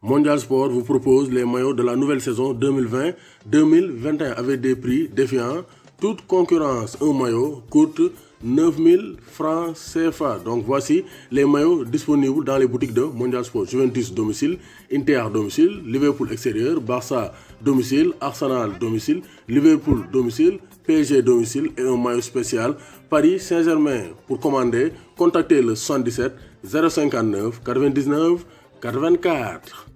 Mondial Sport vous propose les maillots de la nouvelle saison 2020-2021 avec des prix défiants. Toute concurrence, un maillot coûte 9000 francs CFA. Donc voici les maillots disponibles dans les boutiques de Mondial Sport. Juventus domicile, Inter domicile, Liverpool extérieur, Barça domicile, Arsenal domicile, Liverpool domicile, PSG domicile et un maillot spécial Paris Saint-Germain. Pour commander, contactez le 77 059 99 84.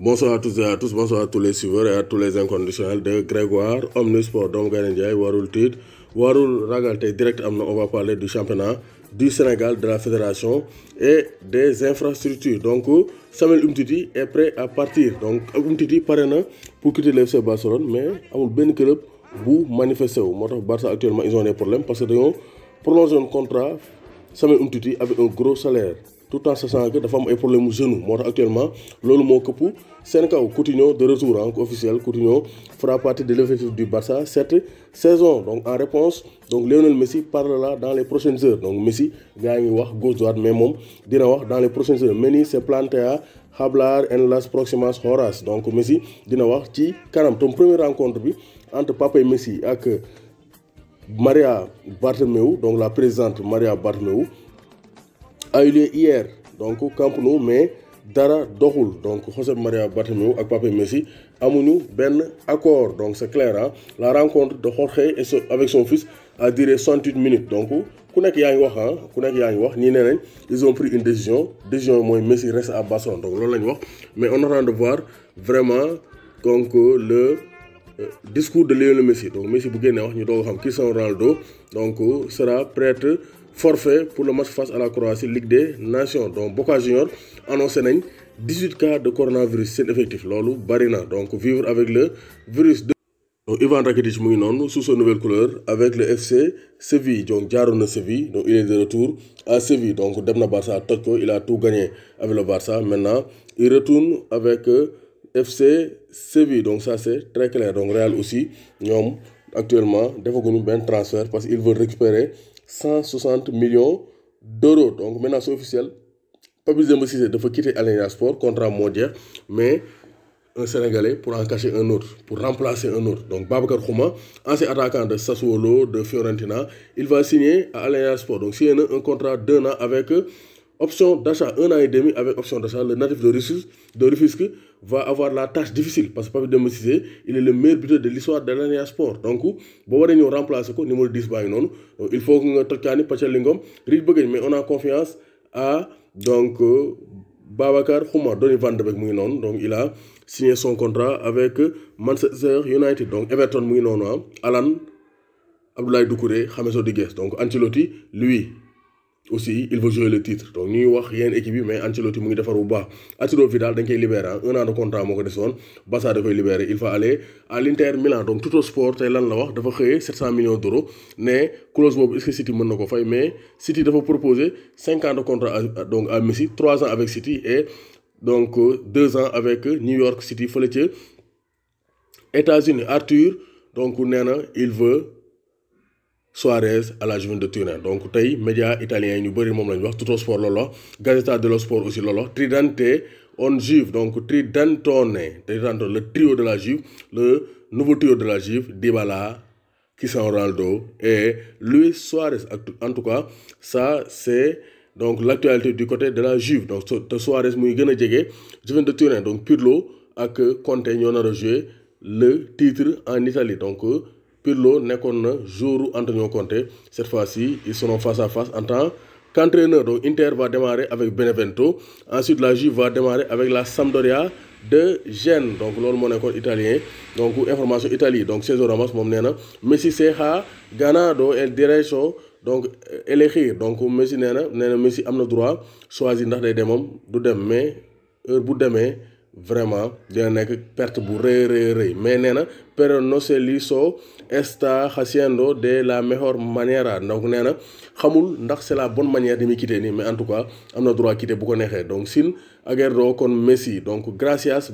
Bonsoir à tous et à tous, bonsoir à tous les suiveurs et à tous les inconditionnels de Grégoire, Omnisport, Dom Garendiaï, Warul Tid, Warul Ragalte, direct on va parler du championnat du Sénégal, de la fédération et des infrastructures. Donc Samuel Umtiti est prêt à partir. Donc Umtiti parraine pour quitter FC Barcelone, mais amul ben club vous manifester Barça actuellement ils ont des problèmes parce que ont prolongé un contrat Samuel Umtiti avec un gros salaire tout en sachant que dafa am ay problème au genou moo actuellement Lolo moo këpp seen kaw Coutinho de retour en officiel Coutinho fera partie de l'effectif du Barça cette saison donc en réponse donc Lionel Messi parlera dans les prochaines heures donc Messi gaa gauche droite mais dira dans les prochaines heures Messi se à hablar en las próximas horas donc Messi dina wax ci ton ton première rencontre bi entre et Messi avec Maria Bartomeu donc la présidente Maria Bartomeu a eu lieu hier donc Camp nous, mais dara doxul donc José Maria Bartomeu et Pape Messi amuñu benn accord donc c'est clair hein, la rencontre de Jorge avec son fils a duré 108 minutes donc ku wax hein. ku ils ont pris une décision décision moi, Messi reste à Basson. donc wax mais on attend de voir vraiment donc le euh, discours de Lionel Messi donc Messi Bougain, qui wax ñu doog Cristiano Ronaldo donc euh, sera prêtre forfait pour le match face à la Croatie Ligue des Nations donc Boca Juniors annonce 18 cas de coronavirus c'est effectif lolu barina donc vivre avec le virus de donc Ivan Rakitic mu sous sa nouvelle couleur avec le FC Séville donc Jarone Séville donc il est de retour à Séville donc demna Barça il a tout gagné avec le Barça maintenant il retourne avec euh, FC Séville donc ça c'est très clair donc Real aussi ñom actuellement defaguñu ben transfert parce qu'il veut récupérer 160 millions d'euros donc maintenant c'est officiel de Demba Cissé doit quitter Alenia Sport contrat mondial, mais un Sénégalais pour en cacher un autre pour remplacer un autre donc Babacar Khouma ancien attaquant de Sassuolo de Fiorentina il va signer à Alenia Sport donc signer un contrat d'un an avec option d'achat un an et demi avec option d'achat, le natif de Rufisque, de va avoir la tâche difficile parce que Pape il est le meilleur buteur de l'histoire de l'année sport. Donc, bo on remplace remplacer ko numéro 10 non il faut que nous patchal lingom rich mais on a confiance à donc euh, Babacar Khouma Donny Van de Beek donc il a signé son contrat avec Manchester United donc Everton ah. Alan Abdoulaye Doucouré James Rodriguez donc Ancelotti lui aussi il veut jouer le titre donc ñuy wax yenn équipe mais Ancelotti mu ngi faire bu baax Arturo Vidal dañ koy libéré un an de contrat moko ko Bassa da koy libéré il va aller à l'Inter Milan donc tout tay lan la wax dafa 700 millions d'euros né clause Bob, est-ce que City mën nako fay mais City dafa proposer 5 ans de contrat donc à Messi 3 ans avec City et donc 2 euh, ans avec New York City fële ca États-Unis Arthur donc il veut Suarez à la Juventus de Turin donc les média italien yi ñu bëri de la ñu wax Tuttosport Gazzetta dello Sport aussi lolo, Tridente on Juve donc Tridentone Tridentone le trio de la Juve le nouveau trio de la Juve Dybala Cristiano Ronaldo et Luis Suarez en tout cas ça c'est donc l'actualité du côté de la Juve donc te Suarez muy gën Juventus de Turin donc Pirlo a Conte ñoo nar a le titre en Italie donc. Pirlo nekkoon na jouru Antonio Conte cette fois-ci ils seront face à face en tant qu'entraîneur donc Inter va démarrer avec Benevento ensuite la Juve va démarrer avec la Sampdoria de Gênes donc l'homme monaco italien donc information Italie donc c'est Ramos moom nee Messi Seha, ganado el Direcho. donc élegir donc Messi nena, nena, Messi am droit choisir ndax day demoom du dem mais heure vraiment il y perte mais de la meilleure manera donc nena ndax c'est la bonne manière de me quitter mais en tout cas droit quitter bu ko donc Messi donc gracias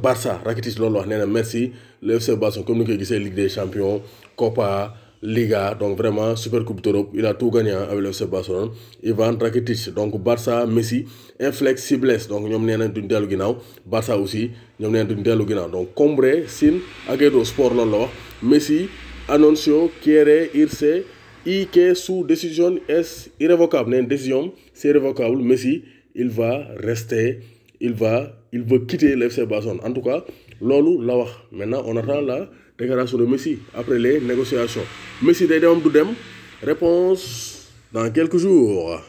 Barça Rakitic lolo wax merci le FC Barça comme Ligue des Champions Copa Liga. Donc vraiment, Super Coupe d'Europe, il a tout gagné avec le FC Barcelone. Ivan Rakitic, donc Barça, Messi, inflexibles, Donc nous sommes un dialogue ginaaw Barça aussi nous sommes un dialogue ginaaw. Donc Combré, Sin, Aguedo Sport lolo, Messi, Anoncio, Kéré, Irse, Ike sous décision est irrévocable. Une décision, c'est irrévocable. Messi, il va rester, il va, il veut quitter le FC Barcelone. En tout cas, lolo la wax. Maintenant, on attend là déclaration de Messi après les négociations. Messi day Doudem, réponse dans quelques jours